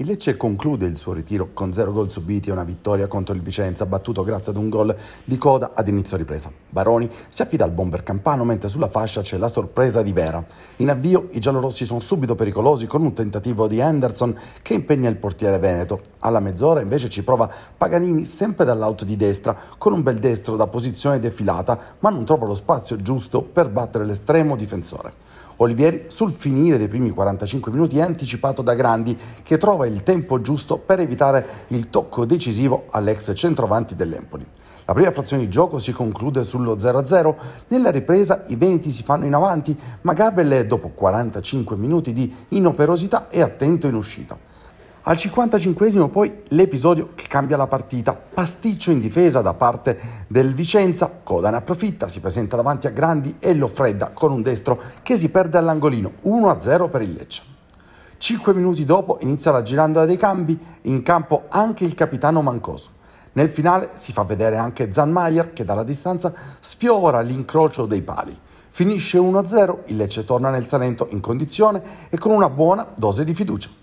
Il Lecce conclude il suo ritiro con zero gol subiti e una vittoria contro il Vicenza, battuto grazie ad un gol di coda ad inizio ripresa. Baroni si affida al bomber campano, mentre sulla fascia c'è la sorpresa di Vera. In avvio i giallorossi sono subito pericolosi con un tentativo di Henderson che impegna il portiere veneto. Alla mezz'ora invece ci prova Paganini sempre dall'out di destra, con un bel destro da posizione defilata, ma non trova lo spazio giusto per battere l'estremo difensore. Olivieri sul finire dei primi 45 minuti è anticipato da Grandi che trova il tempo giusto per evitare il tocco decisivo all'ex centrovanti dell'Empoli. La prima frazione di gioco si conclude sullo 0-0, nella ripresa i veneti si fanno in avanti ma Gabel dopo 45 minuti di inoperosità è attento in uscita. Al 55 poi l'episodio che cambia la partita, pasticcio in difesa da parte del Vicenza, Coda ne approfitta, si presenta davanti a Grandi e lo fredda con un destro che si perde all'angolino, 1-0 per il Lecce. Cinque minuti dopo inizia la girandola dei cambi, in campo anche il capitano Mancoso. Nel finale si fa vedere anche Zanmaier che dalla distanza sfiora l'incrocio dei pali. Finisce 1-0, il Lecce torna nel Salento in condizione e con una buona dose di fiducia.